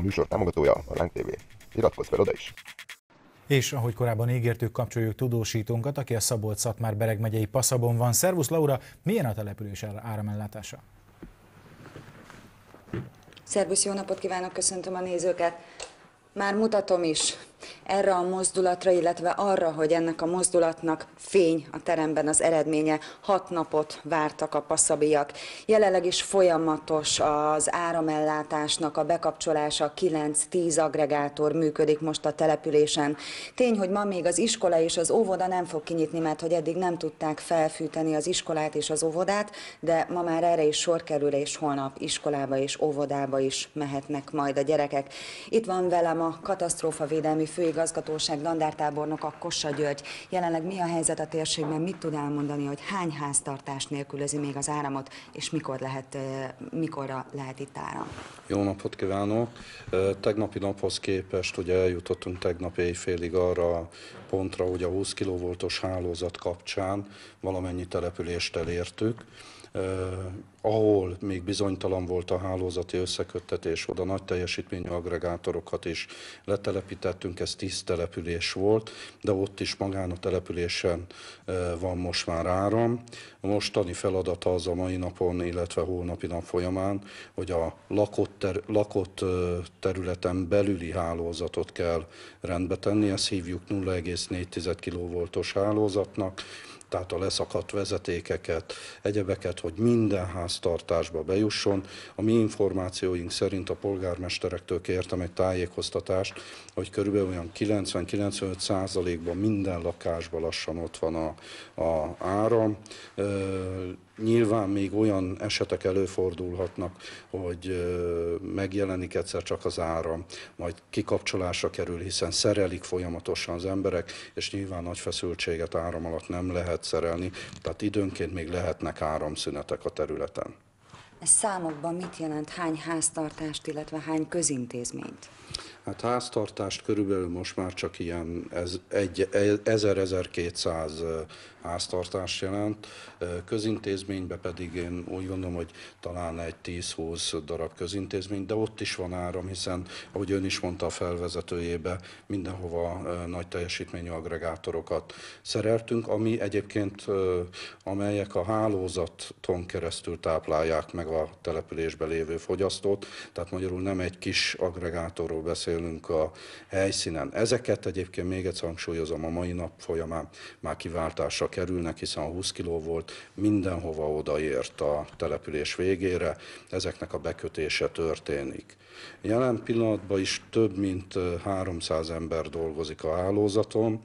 a műsor támogatója, a Lánk TV. Iratkozz fel oda is! És ahogy korábban ígértük, kapcsoljuk tudósítónkat, aki a szabolcs szatmár bereg megyei Paszabon van. Szervusz Laura, milyen a település áramellátása? Szervusz, jó napot kívánok, köszöntöm a nézőket. Már mutatom is erre a mozdulatra, illetve arra, hogy ennek a mozdulatnak fény a teremben az eredménye. Hat napot vártak a passzabiak. Jelenleg is folyamatos az áramellátásnak a bekapcsolása, 9-10 agregátor működik most a településen. Tény, hogy ma még az iskola és az óvoda nem fog kinyitni, mert hogy eddig nem tudták felfűteni az iskolát és az óvodát, de ma már erre is sor kerül, és holnap iskolába és óvodába is mehetnek majd a gyerekek. Itt van velem a katasztrófavédelmi főigazgatóság a Kossa György. Jelenleg mi a helyzet a térségben, mit tud elmondani, hogy hány háztartás nélkülözi még az áramot, és mikor lehet, mikorra lehet itt áram? Jó napot kívánok! Tegnapi naphoz képest ugye eljutottunk tegnap éjfélig arra pontra, hogy a 20 kilovoltos hálózat kapcsán valamennyi települést elértük. Uh, ahol még bizonytalan volt a hálózati összeköttetés, oda nagy teljesítményű agregátorokat is letelepítettünk, ez tíz település volt, de ott is magán a településen uh, van most már áram. A mostani feladata az a mai napon, illetve holnapi nap folyamán, hogy a lakott, ter- lakott területen belüli hálózatot kell rendbe tenni, ezt hívjuk 1,4 kV-os hálózatnak, tehát a leszakadt vezetékeket, egyebeket, hogy minden háztartásba bejusson. A mi információink szerint a polgármesterektől kértem egy tájékoztatást, hogy körülbelül olyan 90-95 százalékban minden lakásban lassan ott van a, a áram. E, nyilván még olyan esetek előfordulhatnak, hogy e, megjelenik egyszer csak az áram, majd kikapcsolásra kerül, hiszen szerelik folyamatosan az emberek, és nyilván nagy feszültséget áram alatt nem lehet lehet szerelni, tehát időnként még lehetnek áramszünetek a területen. Ez számokban mit jelent, hány háztartást, illetve hány közintézményt? Hát háztartást körülbelül most már csak ilyen ez, 1000-1200 e, háztartás jelent, közintézménybe pedig én úgy gondolom, hogy talán egy 10-20 darab közintézmény, de ott is van áram, hiszen ahogy ön is mondta a felvezetőjébe, mindenhova nagy teljesítményű agregátorokat szereltünk, ami egyébként amelyek a hálózaton keresztül táplálják meg a településbe lévő fogyasztót, tehát magyarul nem egy kis agregátorról beszélünk, beszélünk a helyszínen. Ezeket egyébként még egyszer hangsúlyozom, a mai nap folyamán már kiváltásra kerülnek, hiszen a 20 kiló volt, mindenhova odaért a település végére, ezeknek a bekötése történik. Jelen pillanatban is több mint 300 ember dolgozik a hálózaton,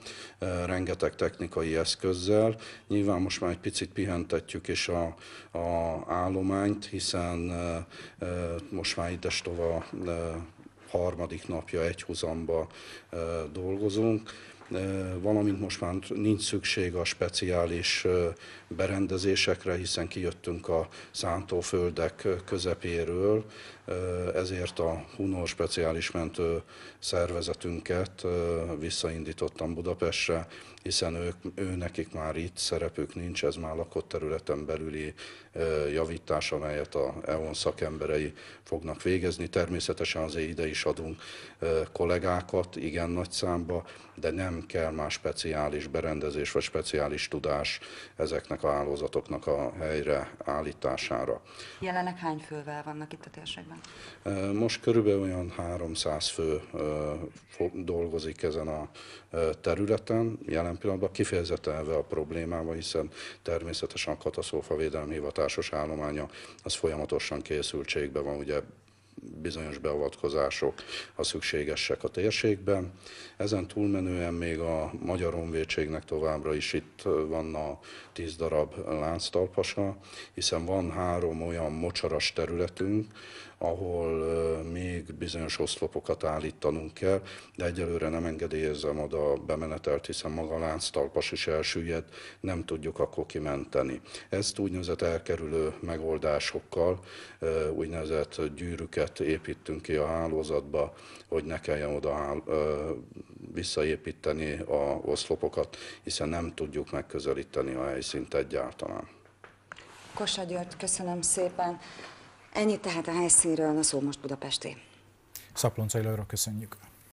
rengeteg technikai eszközzel. Nyilván most már egy picit pihentetjük is a, a állományt, hiszen most már idestova harmadik napja egyhuzamba dolgozunk valamint most már nincs szükség a speciális berendezésekre, hiszen kijöttünk a szántóföldek közepéről, ezért a Hunor speciális mentő szervezetünket visszaindítottam Budapestre, hiszen ők, ő nekik már itt szerepük nincs, ez már lakott területen belüli javítás, amelyet a EON szakemberei fognak végezni. Természetesen azért ide is adunk kollégákat, igen nagy számba, de nem nem kell már speciális berendezés vagy speciális tudás ezeknek a hálózatoknak a helyre állítására. Jelenleg hány fővel vannak itt a térségben? Most körülbelül olyan 300 fő dolgozik ezen a területen, jelen pillanatban kifejezetten elve a problémával, hiszen természetesen a védelmi hivatásos állománya az folyamatosan készültségben van, ugye bizonyos beavatkozások a szükségesek a térségben. Ezen túlmenően még a Magyar Honvédségnek továbbra is itt van a tíz darab lánctalpasa, hiszen van három olyan mocsaras területünk, ahol még bizonyos oszlopokat állítanunk kell, de egyelőre nem engedélyezem oda a bemenetelt, hiszen maga a lánctalpas is elsüllyed, nem tudjuk akkor kimenteni. Ezt úgynevezett elkerülő megoldásokkal, úgynevezett gyűrűket helyet építünk ki a hálózatba, hogy ne kelljen oda visszaépíteni a oszlopokat, hiszen nem tudjuk megközelíteni a helyszínt egyáltalán. Kosa György, köszönöm szépen. Ennyit tehát a helyszínről, a szó most Budapesti. Szaploncai Lajra köszönjük.